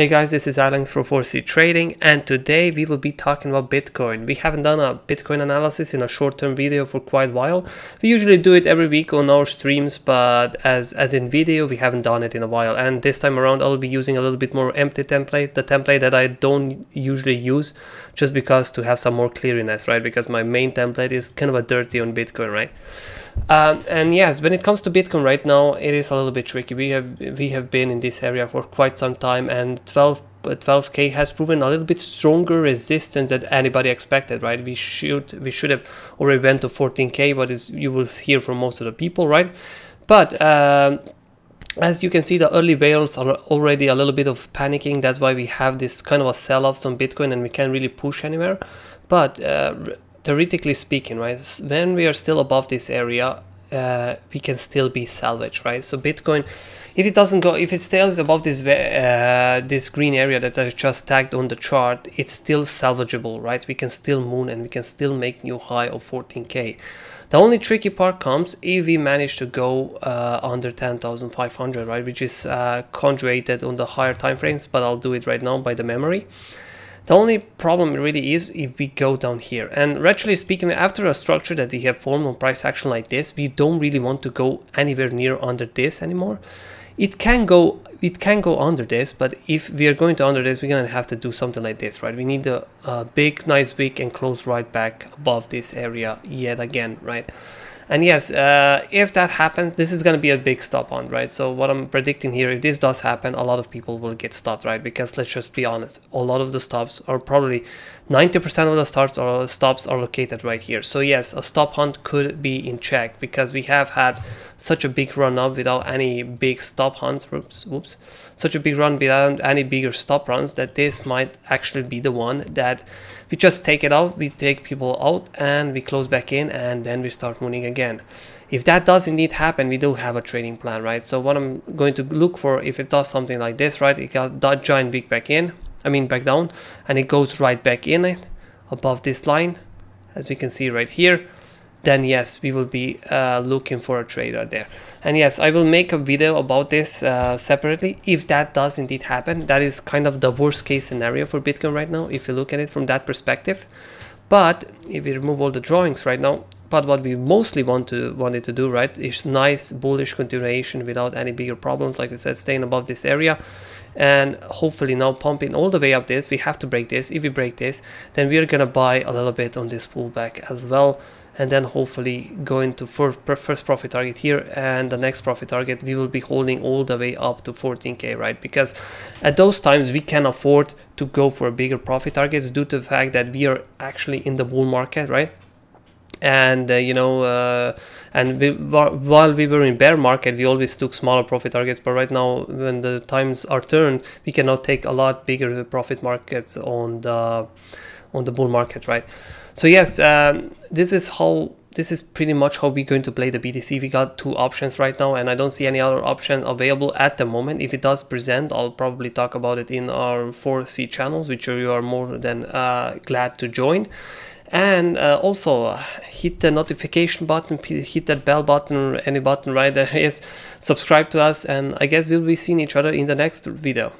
Hey guys, this is Alex from 4C Trading and today we will be talking about Bitcoin. We haven't done a Bitcoin analysis in a short-term video for quite a while. We usually do it every week on our streams, but as, as in video, we haven't done it in a while. And this time around, I'll be using a little bit more empty template, the template that I don't usually use just because to have some more clearness, right? Because my main template is kind of a dirty on Bitcoin, right? Um, and yes, when it comes to Bitcoin right now, it is a little bit tricky. We have we have been in this area for quite some time, and 12 12k uh, has proven a little bit stronger resistance than anybody expected, right? We should we should have already went to 14k, but is you will hear from most of the people, right? But um, as you can see, the early whales are already a little bit of panicking. That's why we have this kind of a sell-off on Bitcoin, and we can't really push anywhere. But uh, theoretically speaking, right, when we are still above this area, uh, we can still be salvaged, right? So Bitcoin, if it doesn't go, if it stays above this uh, this green area that I just tagged on the chart, it's still salvageable, right? We can still moon and we can still make new high of 14k. The only tricky part comes if we manage to go uh, under 10,500, right? Which is uh, conjugated on the higher time frames, but I'll do it right now by the memory. The only problem really is if we go down here. And actually speaking, after a structure that we have formed on price action like this, we don't really want to go anywhere near under this anymore. It can go it can go under this, but if we are going to under this, we're gonna have to do something like this, right? We need a, a big, nice wick and close right back above this area yet again, right? And yes, uh, if that happens, this is going to be a big stop on, right? So what I'm predicting here, if this does happen, a lot of people will get stopped, right? Because let's just be honest, a lot of the stops are probably 90% of the starts or stops are located right here. So yes, a stop hunt could be in check because we have had such a big run up without any big stop hunts, whoops, whoops, such a big run without any bigger stop runs that this might actually be the one that we just take it out, we take people out and we close back in and then we start mooning again again if that does indeed happen we do have a trading plan right so what i'm going to look for if it does something like this right it got that giant week back in i mean back down and it goes right back in it above this line as we can see right here then yes we will be uh, looking for a trader there and yes i will make a video about this uh, separately if that does indeed happen that is kind of the worst case scenario for bitcoin right now if you look at it from that perspective but if we remove all the drawings right now but what we mostly want to wanted to do, right, is nice bullish continuation without any bigger problems. Like I said, staying above this area and hopefully now pumping all the way up this. We have to break this. If we break this, then we are going to buy a little bit on this pullback as well. And then hopefully going to first profit target here and the next profit target, we will be holding all the way up to 14K, right? Because at those times we can afford to go for bigger profit targets due to the fact that we are actually in the bull market, right? and uh, you know uh, and we, while we were in bear market we always took smaller profit targets but right now when the times are turned we cannot take a lot bigger profit markets on the on the bull market right so yes um, this is how this is pretty much how we're going to play the BTC. We got two options right now, and I don't see any other option available at the moment. If it does present, I'll probably talk about it in our 4C channels, which you are more than uh, glad to join and uh, also hit the notification button hit that bell button or any button right there is subscribe to us and i guess we'll be seeing each other in the next video